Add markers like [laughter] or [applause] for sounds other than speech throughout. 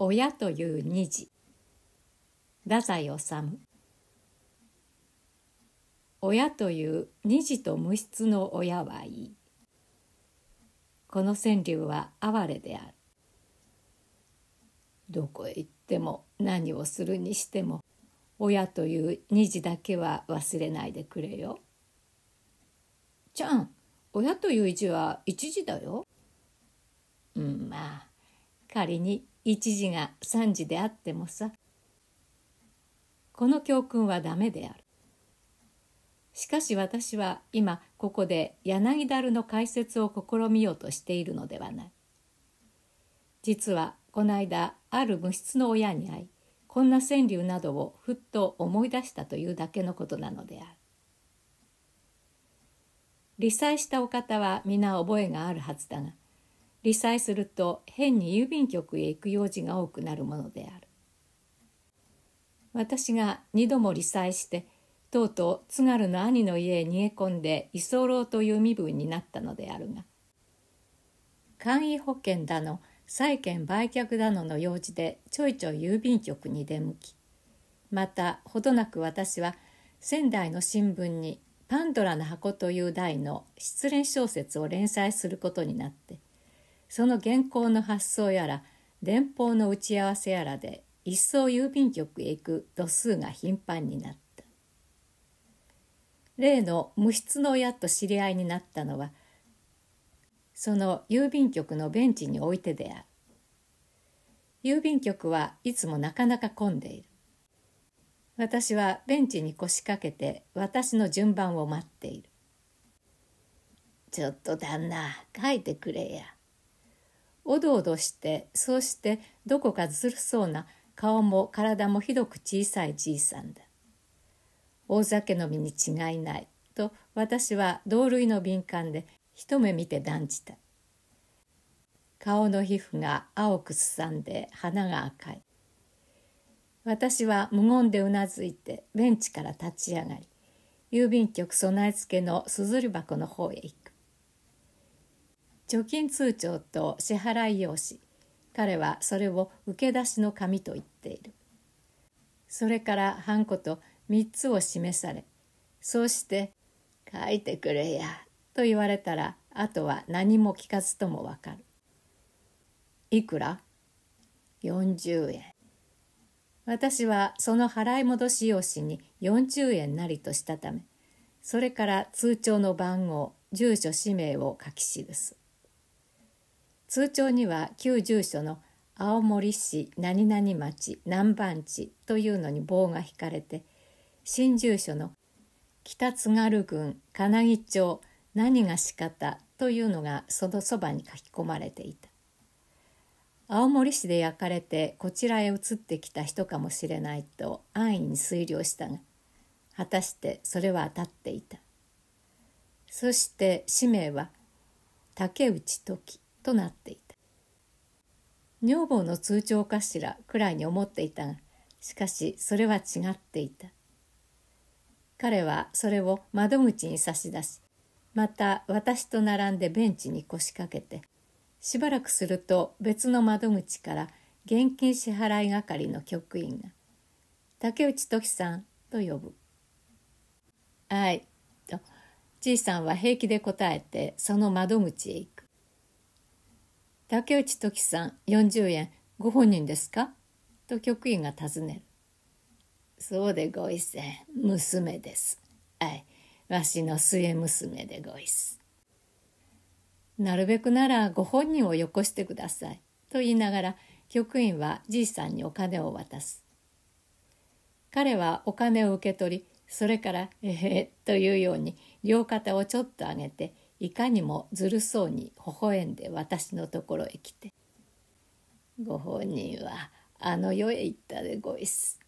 親という虹太宰治親という虹と無質の親はいいこの川柳は哀れであるどこへ行っても何をするにしても親という虹だけは忘れないでくれよちゃん親という字は一字だようんまあ仮に1時が3時であってもさこの教訓はダメであるしかし私は今ここで柳樽の解説を試みようとしているのではない実はこの間ある無質の親に会いこんな川柳などをふっと思い出したというだけのことなのである理災したお方は皆覚えがあるはずだが理災すると変に郵便局へ行く用事が多くなるものである私が2度も理災してとうとう津軽の兄の家へ逃げ込んで居候という身分になったのであるが簡易保険だの債券売却だのの用事でちょいちょい郵便局に出向きまたほどなく私は仙台の新聞に「パンドラの箱」という題の失恋小説を連載することになってその原稿の発送やら電報の打ち合わせやらで一層郵便局へ行く度数が頻繁になった例の無質の親と知り合いになったのはその郵便局のベンチに置いてである郵便局はいつもなかなか混んでいる私はベンチに腰掛けて私の順番を待っているちょっと旦那書いてくれやおどおどしてそうしてどこかずるそうな顔も体もひどく小さいじいさんだ大酒飲みに違いないと私は同類の敏感で一目見て断じた顔の皮膚が青くすさんで鼻が赤い私は無言でうなずいてベンチから立ち上がり郵便局備え付けのすずり箱の方へ行く貯金通帳と支払い用紙彼はそれを受け出しの紙と言っているそれからハンコと3つを示されそうして「書いてくれや」と言われたらあとは何も聞かずともわかるいくら ?40 円私はその払い戻し用紙に40円なりとしたためそれから通帳の番号住所氏名を書き記す通帳には旧住所の青森市何々町南蛮地というのに棒が引かれて新住所の北津軽郡金木町何が仕方というのがそのそばに書き込まれていた青森市で焼かれてこちらへ移ってきた人かもしれないと安易に推量したが果たしてそれは当たっていたそして氏名は竹内時となっていた女房の通帳かしらくらいに思っていたがしかしそれは違っていた彼はそれを窓口に差し出しまた私と並んでベンチに腰掛けてしばらくすると別の窓口から現金支払い係の局員が「竹内時さん」と呼ぶ「はい」とじいさんは平気で答えてその窓口へ行く竹内時さん40円ご本人ですかと局員が尋ねる。そうでごいせん、娘です。はい、わしの末娘でごいす。なるべくならご本人をよこしてください。と言いながら局員はじいさんにお金を渡す。彼はお金を受け取り、それから「えへ、ー、というように両肩をちょっと上げていかにもずるそうに微笑んで私のところへ来て「ご本人はあの世へ行ったでごいす」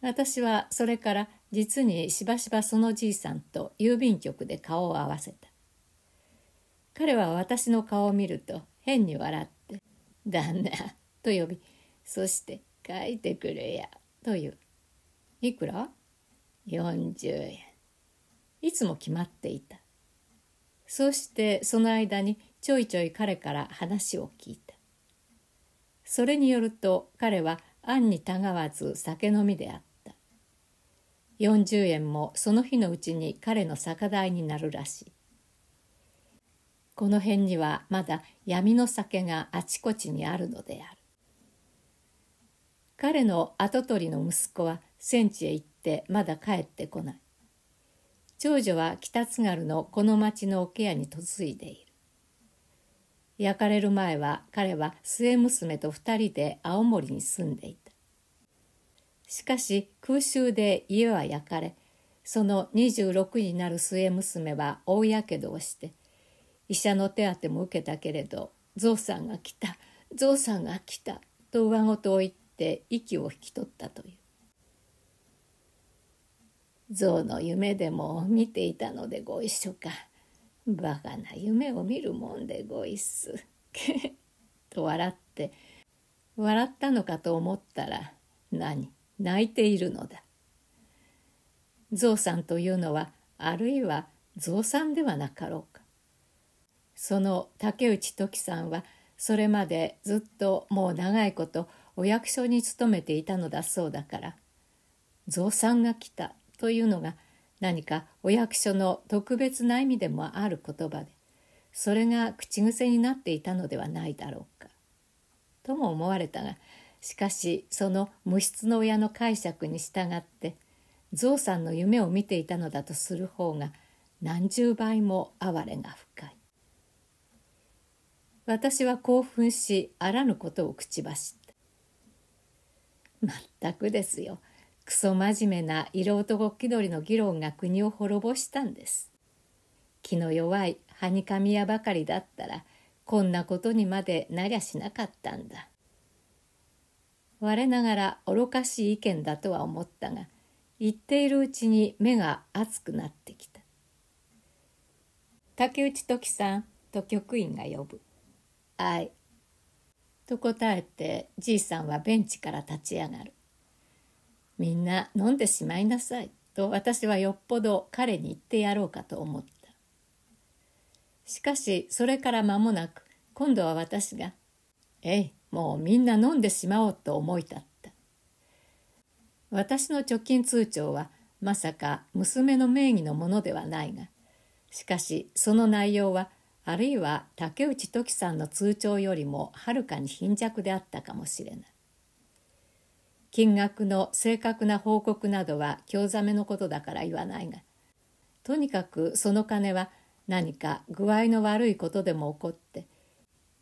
私はそれから実にしばしばそのじいさんと郵便局で顔を合わせた彼は私の顔を見ると変に笑って「旦那」と呼びそして「書いてくれや」という「いくら?」40円いつも決まっていたそしてその間にちょいちょい彼から話を聞いた。それによると彼は案にたがわず酒飲みであった。40円もその日のうちに彼の酒代になるらしい。この辺にはまだ闇の酒があちこちにあるのである。彼の跡取りの息子は戦地へ行ってまだ帰ってこない。長女は北津軽のこの町の桶屋に嫁いでいる。焼かれる前は彼は末娘と2人で青森に住んでいた。しかし空襲で家は焼かれ、その26になる末娘は大やけどをして、医者の手当も受けたけれど、ゾウさんが来た、ゾウさんが来た、と上言を言って息を引き取ったという。象の夢でも見ていたのでご一緒かバカな夢を見るもんでご一緒 [laughs] と笑って笑ったのかと思ったら何泣いているのだ象さんというのはあるいは象さんではなかろうかその竹内時さんはそれまでずっともう長いことお役所に勤めていたのだそうだから「象さんが来た」というのが何かお役所の特別な意味でもある言葉でそれが口癖になっていたのではないだろうかとも思われたがしかしその無質の親の解釈に従って象さんの夢を見ていたのだとする方が何十倍も哀れが深い私は興奮しあらぬことを口走った全くですよクソ真面目な色男気取りの議論が国を滅ぼしたんです。気の弱いはにかみ屋ばかりだったらこんなことにまでなりゃしなかったんだ。我ながら愚かしい意見だとは思ったが言っているうちに目が熱くなってきた。竹内時さんと局員が呼ぶ。あい。と答えてじいさんはベンチから立ち上がる。みんな飲んでしまいなさいと私はよっぽど彼に言ってやろうかと思ったしかしそれから間もなく今度は私が「えいもうみんな飲んでしまおう」と思い立った私の貯金通帳はまさか娘の名義のものではないがしかしその内容はあるいは竹内時さんの通帳よりもはるかに貧弱であったかもしれない金額の正確な報告などは興ざめのことだから言わないがとにかくその金は何か具合の悪いことでも起こって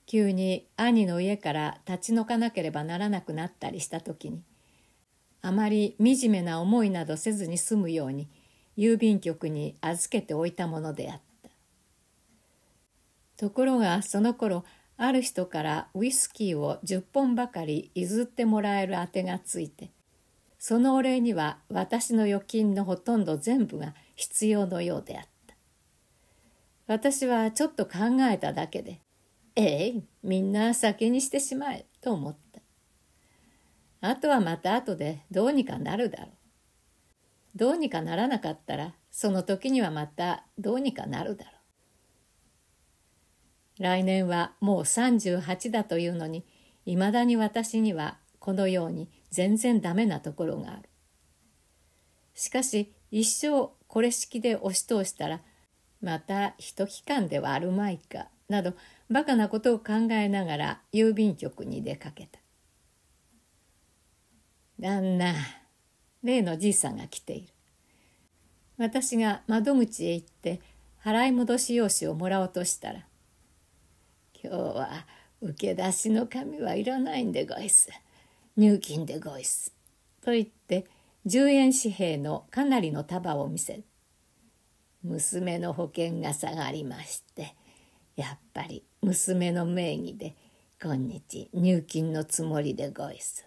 急に兄の家から立ち退かなければならなくなったりした時にあまり惨めな思いなどせずに済むように郵便局に預けておいたものであったところがその頃ある人からウイスキーを10本ばかり譲ってもらえるあてがついてそのお礼には私の預金のほとんど全部が必要のようであった私はちょっと考えただけで「えい、みんな先にしてしまえ」と思ったあとはまた後でどうにかなるだろうどうにかならなかったらその時にはまたどうにかなるだろう来年はもう38だというのにいまだに私にはこのように全然ダメなところがある。しかし一生これ式で押し通したらまた一期間ではあるまいかなどバカなことを考えながら郵便局に出かけた。旦那例のじいさんが来ている。私が窓口へ行って払い戻し用紙をもらおうとしたら「今日は受け出しの紙はいらないんでごいす入金でごいす」と言って10円紙幣のかなりの束を見せ娘の保険が下がりましてやっぱり娘の名義で今日入金のつもりでごいす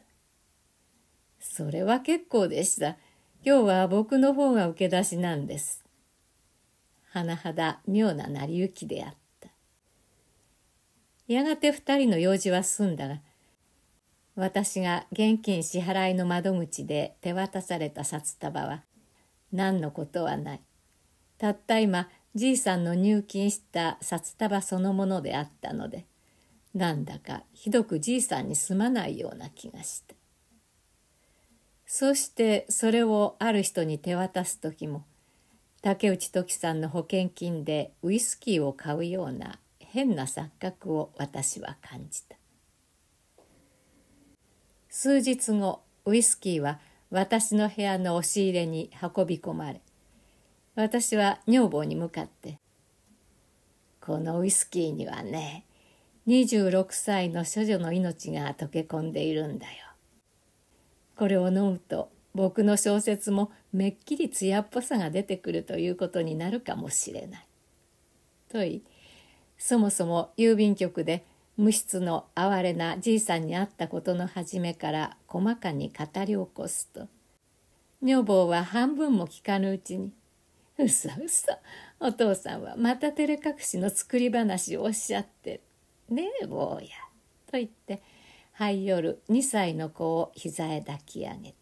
それは結構でした今日は僕の方が受け出しなんです甚だ妙な成り行きであったやがて2人の用事は済んだが私が現金支払いの窓口で手渡された札束は何のことはないたった今じいさんの入金した札束そのものであったのでなんだかひどくじいさんにすまないような気がしたそしてそれをある人に手渡す時も竹内時さんの保険金でウイスキーを買うような変な錯覚を私は感じた数日後ウイスキーは私の部屋の押し入れに運び込まれ私は女房に向かって「このウイスキーにはね26歳の処女の命が溶け込んでいるんだよ。これを飲むと僕の小説もめっきり艶っぽさが出てくるということになるかもしれない。と言いそもそも郵便局で無質の哀れなじいさんに会ったことの初めから細かに語り起こすと女房は半分も聞かぬうちに「うそうそお父さんはまた照れ隠しの作り話をおっしゃってるねえ坊や」と言って「灰い夜2歳の子を膝へ抱き上げた」